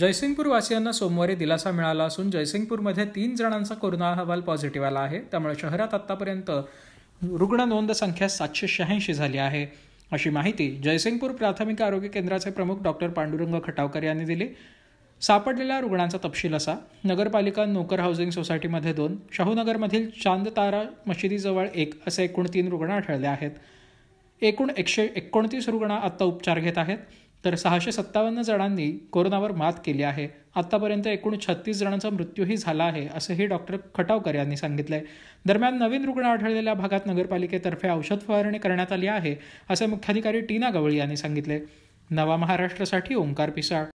जयसिंगपूर वासियांना सोमवारी दिलासा मिळाला असून जयसिंगपूरमध्ये तीन जणांचा कोरोना अहवाल पॉझिटिव्ह आला आहे त्यामुळे शहरात आतापर्यंत रुग्ण नोंद संख्या सातशे शहाऐंशी झाली आहे अशी माहिती जयसिंगपूर प्राथमिक आरोग्य केंद्राचे प्रमुख डॉक्टर पांडुरंग खटावकर यांनी दिली सापडलेल्या रुग्णांचा तपशील असा नगरपालिका नोकर हाऊसिंग सोसायटीमध्ये दोन शाहूनगरमधील चांदतारा मशिदीजवळ एक असे एकूण तीन रुग्ण आढळले आहेत एकूण एकशे एकोणतीस रुग्ण आत्ता उपचार घेत आहेत तर सहाशे सत्तावन्न जणांनी कोरोनावर मात केली आहे आतापर्यंत एकूण छत्तीस जणांचा मृत्यूही झाला आहे असंही डॉक्टर खटावकर यांनी सांगितलंय दरम्यान नवीन रुग्ण आढळलेल्या भागात नगरपालिकेतर्फे औषध फवारणी करण्यात आली आहे असे मुख्याधिकारी टीना गवळी यांनी सांगितले नवा महाराष्ट्रासाठी ओंकार पिसाळ